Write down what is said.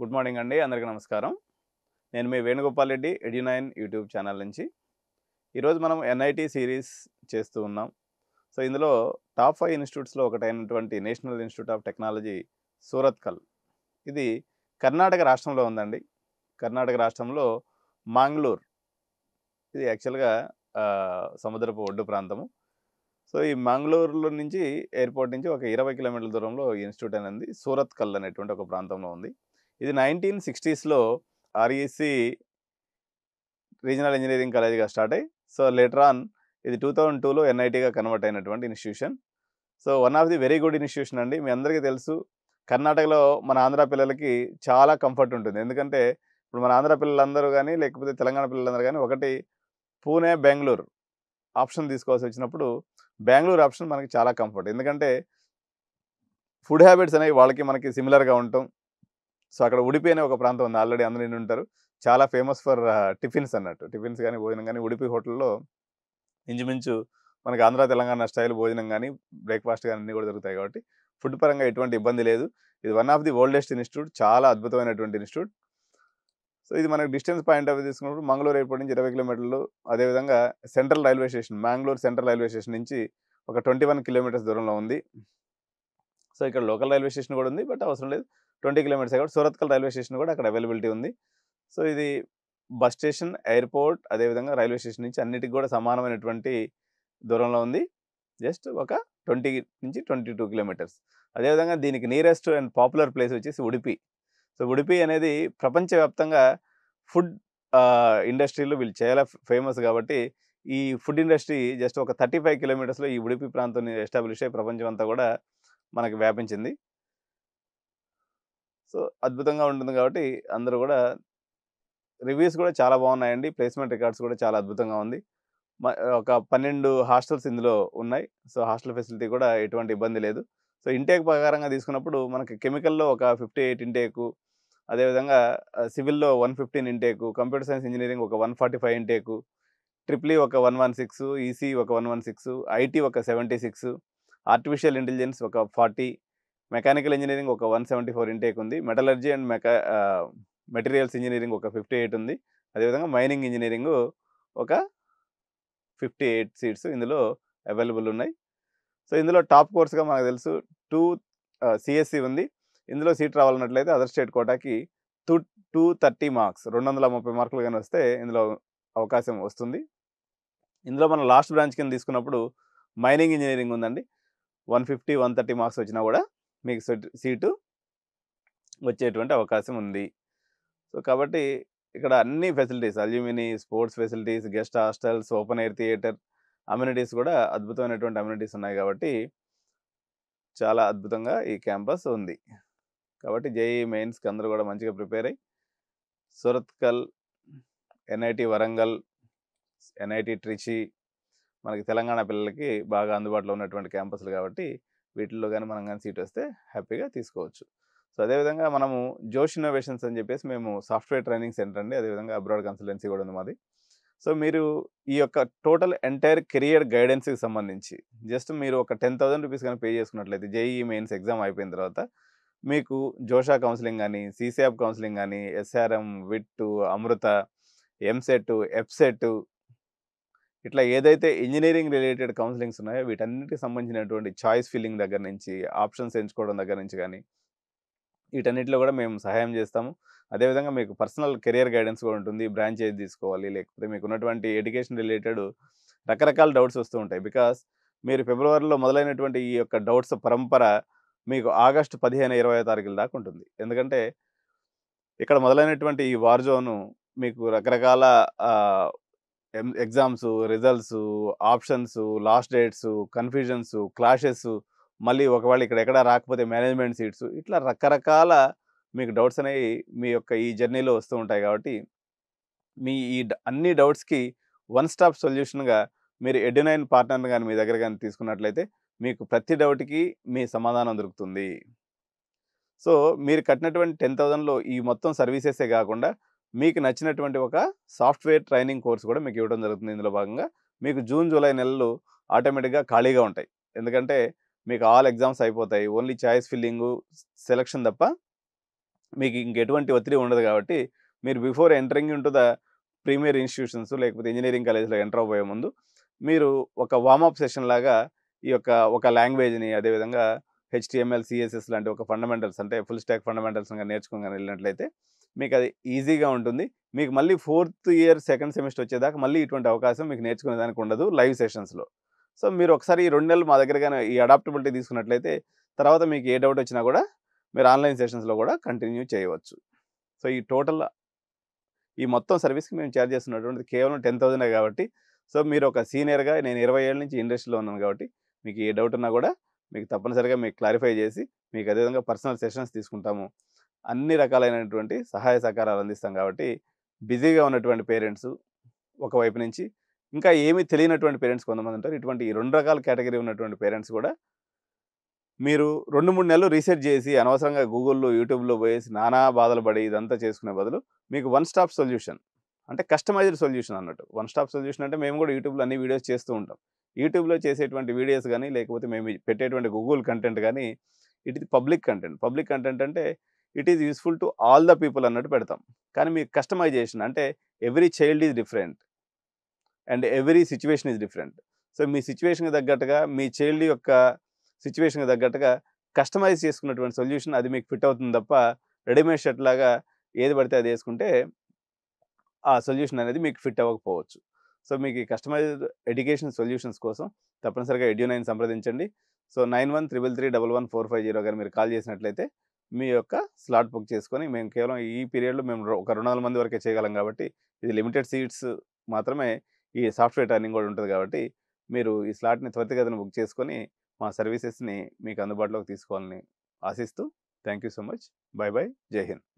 good morning అండి అందరికీ నమస్కారం నేను మీ Venugopal Reddy Edu nine YouTube channel నుంచి ఈరోజు మనం ఎన్ఐటి సిరీస్ చేస్తూ ఉన్నాం సో ఇందులో టాప్ ఫైవ్ ఇన్స్టిట్యూట్స్లో ఒకటైనటువంటి National Institute of Technology Surathkal ఇది కర్ణాటక రాష్ట్రంలో ఉందండి కర్ణాటక రాష్ట్రంలో మాంగ్లూర్ ఇది యాక్చువల్గా సముద్రపు ఒడ్డు ప్రాంతము సో ఈ మంగళూరులో నుంచి ఎయిర్పోర్ట్ నుంచి ఒక ఇరవై కిలోమీటర్ల దూరంలో ఇన్స్టిట్యూట్ అనేది సూరత్ కల్ అనేటువంటి ఒక ప్రాంతంలో ఉంది ఇది నైన్టీన్ సిక్స్టీస్లో ఆర్ఈసి రీజనల్ ఇంజనీరింగ్ కాలేజ్గా స్టార్ట్ అయ్యి సో లేటర్ ఆన్ ఇది టూ థౌజండ్ టూలో ఎన్ఐటీగా కన్వర్ట్ అయినటువంటి institution so one of the very good institution అండి మీ అందరికీ తెలుసు కర్ణాటకలో మన ఆంధ్ర పిల్లలకి చాలా కంఫర్ట్ ఉంటుంది ఎందుకంటే ఇప్పుడు మన ఆంధ్ర పిల్లలందరూ కానీ లేకపోతే తెలంగాణ పిల్లలందరూ కానీ ఒకటి పూణే బెంగళూరు ఆప్షన్ తీసుకోవాల్సి వచ్చినప్పుడు బెంగళూరు ఆప్షన్ మనకి చాలా కంఫర్ట్ ఎందుకంటే ఫుడ్ హ్యాబిట్స్ అనేవి వాళ్ళకి మనకి సిమిలర్గా ఉంటాం సో అక్కడ ఉడిపి అనే ఒక ప్రాంతం ఉంది ఆల్రెడీ అందరూ నిండి ఉంటారు చాలా ఫేమస్ ఫర్ టిఫిన్స్ అన్నట్టు టిఫిన్స్ కానీ భోజనం కానీ ఉడిపి హోటల్లో ఇంచుమించు మనకి ఆంధ్ర తెలంగాణ స్టైల్ భోజనం కానీ బ్రేక్ఫాస్ట్ కానీ అన్నీ కూడా దొరుకుతాయి కాబట్టి ఫుడ్ పరంగా ఎటువంటి ఇబ్బంది లేదు ఇది one of the oldest institute చాలా అద్భుతమైనటువంటి ఇన్స్టిట్యూట్ సో ఇది మనకి డిస్టెన్స్ పాయింట్ ఆఫ్ తీసుకున్నప్పుడు మంగళూరు ఎయిర్పోర్ట్ నుంచి ఇరవై కిలోమీటర్లు అదేవిధంగా central railway station Mangaluru central railway station నుంచి ఒక ట్వంటీ వన్ కిలోమీటర్స్ దూరంలో ఉంది సో ఇక్కడ లోకల్ రైల్వే స్టేషన్ కూడా ఉంది బట్ అవసరం లేదు ట్వంటీ కిలోమీటర్స్ కాబట్టి సూరత్కల్ రైల్వే స్టేషన్ కూడా అక్కడ అవైలబిలిటీ ఉంది సో ఇది బస్ స్టేషన్ ఎయిర్పోర్ట్ అదేవిధంగా రైల్వే స్టేషన్ నుంచి అన్నిటికి కూడా సమానమైనటువంటి దూరంలో ఉంది జస్ట్ ఒక ట్వంటీ నుంచి ట్వంటీ టూ కిలోమీటర్స్ అదేవిధంగా దీనికి నియరెస్ట్ అండ్ పాపులర్ ప్లేస్ వచ్చేసి ఉడిపి సో ఉడిపి అనేది ప్రపంచవ్యాప్తంగా ఫుడ్ ఇండస్ట్రీలో వీళ్ళు చాలా ఫేమస్ కాబట్టి ఈ ఫుడ్ ఇండస్ట్రీ జస్ట్ ఒక థర్టీ ఫైవ్ కిలోమీటర్స్లో ఈ ఉడిపి ప్రాంతం ఎస్టాబ్లిష్ అయ్యి ప్రపంచం అంతా కూడా మనకు వ్యాపించింది సో అద్భుతంగా ఉంటుంది కాబట్టి అందరూ కూడా రివ్యూస్ కూడా చాలా బాగున్నాయండి ప్లేస్మెంట్ రికార్డ్స్ కూడా చాలా అద్భుతంగా ఉంది ఒక పన్నెండు హాస్టల్స్ ఇందులో ఉన్నాయి సో హాస్టల్ ఫెసిలిటీ కూడా ఎటువంటి ఇబ్బంది లేదు సో ఇంటేక్ ప్రకారంగా తీసుకున్నప్పుడు మనకి కెమికల్లో ఒక ఫిఫ్టీ ఎయిట్ ఇంటేకు అదేవిధంగా సివిల్లో one fifteen intake computer science engineering ఒక one forty five intake triple E ఒక వన్ వన్ సిక్స్ ఈసీ ఒక వన్ వన్ సిక్స్ ఐటీ ఒక సెవెంటీ సిక్స్ ఆర్టిఫిషియల్ ఇంటెలిజెన్స్ ఒక ఫార్టీ మెకానికల్ ఇంజనీరింగ్ ఒక వన్ సెవెంటీ ఫోర్ ఇంటేక్ ఉంది metallurgy and మెకా materials engineering ఒక fifty eight ఉంది అదేవిధంగా మైనింగ్ ఇంజనీరింగ్ ఒక ఫిఫ్టీ ఎయిట్ సీట్స్ ఇందులో అవైలబుల్ ఉన్నాయి సో ఇందులో టాప్ కోర్స్గా మనకు తెలుసు టూ సిఎస్సి ఉంది ఇందులో సీట్ రావాలన్నట్లయితే అదర్ స్టేట్ కోటాకి టూ టూ థర్టీ మార్క్స్ రెండు వందల ముప్పై మార్కులు కానీ వస్తే ఇందులో అవకాశం వస్తుంది ఇందులో మనం లాస్ట్ బ్రాంచ్ కింద తీసుకున్నప్పుడు మైనింగ్ ఇంజనీరింగ్ ఉందండి one fifty one thirty marks వచ్చినా కూడా మీకు సీటు వచ్చేటువంటి అవకాశం ఉంది సో కాబట్టి ఇక్కడ అన్ని facilities alumni sports facilities guest hostels open air theatre amenities కూడా అద్భుతమైనటువంటి అమ్యూనిటీస్ ఉన్నాయి కాబట్టి చాలా అద్భుతంగా ఈ క్యాంపస్ ఉంది కాబట్టి జేఈ మెయిన్స్కి అందరూ కూడా మంచిగా ప్రిపేర్ అయ్యి సురత్కల్ ఎన్ఐటి వరంగల్ ఎన్ఐటి ట్రిచి మనకి తెలంగాణ పిల్లలకి బాగా అందుబాటులో ఉన్నటువంటి క్యాంపస్లు కాబట్టి వీటిల్లో కానీ మనం కానీ సీట్ వస్తే హ్యాపీగా తీసుకోవచ్చు సో అదేవిధంగా మనము జోష్ ఇన్నోవేషన్స్ అని చెప్పేసి మేము సాఫ్ట్వేర్ ట్రైనింగ్ సెంటర్ అండి అదేవిధంగా అబ్రాడ్ కన్సల్టెన్సీ కూడా ఉంది మాది సో మీరు ఈ యొక్క టోటల్ ఎంటైర్ కెరియర్ గైడెన్స్కి సంబంధించి జస్ట్ మీరు ఒక టెన్ థౌసండ్ రూపీస్ కానీ పే చేసుకున్నట్లయితే జేఈఈ మెయిన్స్ ఎగ్జామ్ అయిపోయిన తర్వాత మీకు జోషా కౌన్సిలింగ్ కానీ సీసీఆప్ కౌన్సిలింగ్ కానీ ఎస్ఆర్ఎం విట్టు అమృత ఎంసెట్ ఎఫ్సెట్ ఇట్లా ఏదైతే ఇంజనీరింగ్ రిలేటెడ్ కౌన్సిలింగ్స్ ఉన్నాయో వీటన్నిటికి సంబంధించినటువంటి చాయిస్ ఫిల్లింగ్ దగ్గర నుంచి ఆప్షన్స్ ఎంచుకోవడం దగ్గర నుంచి కానీ వీటన్నిటిలో కూడా మేము సహాయం చేస్తాము అదేవిధంగా మీకు పర్సనల్ కెరియర్ గైడెన్స్ కూడా ఉంటుంది బ్రాంచ్ ఏది తీసుకోవాలి లేకపోతే మీకు ఉన్నటువంటి ఎడ్యుకేషన్ రిలేటెడ్ రకరకాల డౌట్స్ వస్తూ ఉంటాయి బికాస్ మీరు ఫిబ్రవరిలో మొదలైనటువంటి ఈ యొక్క డౌట్స్ పరంపర మీకు ఆగస్టు పదిహేను ఇరవై తారీఖుల దాకా ఉంటుంది ఎందుకంటే ఇక్కడ మొదలైనటువంటి ఈ వార్జోను మీకు రకరకాల exams results options last dates confusions clashes మళ్ళీ ఒకవేళ ఇక్కడ ఎక్కడ రాకపోతే మేనేజ్మెంట్ సీట్స్ ఇట్లా రకరకాల మీకు డౌట్స్ అనేవి మీ యొక్క ఈ జర్నీలో వస్తూ ఉంటాయి కాబట్టి మీ ఈ అన్ని డౌట్స్కి వన్ స్టాప్ సొల్యూషన్గా మీరు ఎడ్యునైన్ పార్ట్నర్ కానీ మీ దగ్గర కానీ తీసుకున్నట్లయితే మీకు ప్రతి డౌట్కి మీ సమాధానం దొరుకుతుంది సో మీరు కట్టినటువంటి టెన్ థౌజండ్లో ఈ మొత్తం సర్వీసెసే కాకుండా మీకు నచ్చినటువంటి ఒక సాఫ్ట్వేర్ ట్రైనింగ్ కోర్స్ కూడా మీకు ఇవ్వడం జరుగుతుంది ఇందులో భాగంగా మీకు జూన్ జూలై నెలలు ఆటోమేటిక్గా ఖాళీగా ఉంటాయి ఎందుకంటే మీకు ఆల్ ఎగ్జామ్స్ అయిపోతాయి ఓన్లీ ఛాయిస్ ఫిల్లింగు సెలక్షన్ తప్ప మీకు ఇంకెటువంటి ఒత్తిడి ఉండదు కాబట్టి మీరు before entering into the premier institutions లేకపోతే ఇంజనీరింగ్ కాలేజ్లో ఎంటర్ అవ్వబోయే ముందు మీరు ఒక వార్మప్ సెషన్ లాగా ఈ యొక్క ఒక లాంగ్వేజ్ని అదేవిధంగా హెచ్టిఎంఎల్ సిఎస్ఎస్ లాంటి ఒక ఫండమెంటల్స్ అంటే ఫుల్ స్టాక్ ఫండమెంటల్స్గా నేర్చుకోగానే వెళ్ళినట్లయితే మీకు అది ఈజీగా ఉంటుంది మీకు మళ్ళీ ఫోర్త్ ఇయర్ సెకండ్ సెమిస్టర్ వచ్చేదాకా మళ్ళీ ఇటువంటి అవకాశం మీకు నేర్చుకునే దానికి ఉండదు లైవ్ సెషన్స్లో సో మీరు ఒకసారి ఈ రెండు నెలలు మా కానీ ఈ అడాప్టబిలిటీ తీసుకున్నట్లయితే తర్వాత మీకు ఏ డౌట్ వచ్చినా కూడా మీరు ఆన్లైన్ సెషన్స్లో కూడా కంటిన్యూ చేయవచ్చు సో ఈ టోటల్ ఈ మొత్తం సర్వీస్కి మేము ఛార్జ్ చేస్తున్నటువంటిది కేవలం టెన్ థౌజండే కాబట్టి సో మీరు ఒక సీనియర్గా నేను ఇరవై ఏళ్ళ నుంచి ఇండస్ట్రీలో ఉన్నాను కాబట్టి మీకు ఏ డౌట్ ఉన్నా కూడా మీకు తప్పనిసరిగా మీకు క్లారిఫై చేసి మీకు అదేవిధంగా పర్సనల్ సెషన్స్ తీసుకుంటాము అన్ని రకాలైనటువంటి సహాయ సహకారాలు అందిస్తాం కాబట్టి బిజీగా ఉన్నటువంటి పేరెంట్స్ ఒకవైపు నుంచి ఇంకా ఏమీ తెలియనటువంటి పేరెంట్స్ కొంతమంది ఉంటారు ఇటువంటి రెండు రకాల కేటగిరీ ఉన్నటువంటి పేరెంట్స్ కూడా మీరు రెండు మూడు నెలలు రీసెర్చ్ చేసి అనవసరంగా గూగుల్లో యూట్యూబ్లో పోయేసి నానా బాధలు పడి ఇదంతా చేసుకునే బదులు మీకు వన్ స్టాప్ సొల్యూషన్ అంటే కస్టమైజ్డ్ సొల్యూషన్ అన్నట్టు వన్ స్టాప్ సొల్యూషన్ అంటే మేము కూడా యూట్యూబ్లో అన్ని వీడియోస్ చేస్తూ ఉంటాం యూట్యూబ్లో చేసేటువంటి వీడియోస్ కానీ లేకపోతే మేము పెట్టేటువంటి గూగుల్ కంటెంట్ కానీ ఇట్ ఇది పబ్లిక్ కంటెంట్ పబ్లిక్ కంటెంట్ అంటే it is useful to all the people అన్నట్టు పెడతాం కానీ మీకు కస్టమైజేషన్ అంటే every child is different and every situation is different so మీ సిచ్యువేషన్కి తగ్గట్టుగా మీ చైల్డ్ యొక్క సిచ్యువేషన్కి తగ్గట్టుగా కస్టమైజ్ చేసుకున్నటువంటి సొల్యూషన్ అది మీకు ఫిట్ అవుతుంది తప్ప రెడీమేడ్ షర్ట్ లాగా ఏది పడితే అది వేసుకుంటే ఆ సొల్యూషన్ అనేది మీకు ఫిట్ అవ్వకపోవచ్చు సో మీకు ఈ ఎడ్యుకేషన్ సొల్యూషన్స్ కోసం తప్పనిసరిగా ఎడ్యూ నైన్ సంప్రదించండి so nine one triple three double one four five zero కానీ మీరు కాల్ చేసినట్లయితే మీ యొక్క స్లాట్ బుక్ చేసుకొని మేము కేవలం ఈ పీరియడ్లో మేము ఒక రెండు వందల మంది వరకే చేయగలం కాబట్టి ఇది లిమిటెడ్ సీట్స్ మాత్రమే ఈ సాఫ్ట్వేర్ టర్నింగ్ కూడా ఉంటుంది కాబట్టి మీరు ఈ స్లాట్ని త్వరితగతిన బుక్ చేసుకొని మా సర్వీసెస్ని మీకు అందుబాటులోకి తీసుకోవాలని ఆశిస్తూ thank so much bye bye Jai Hind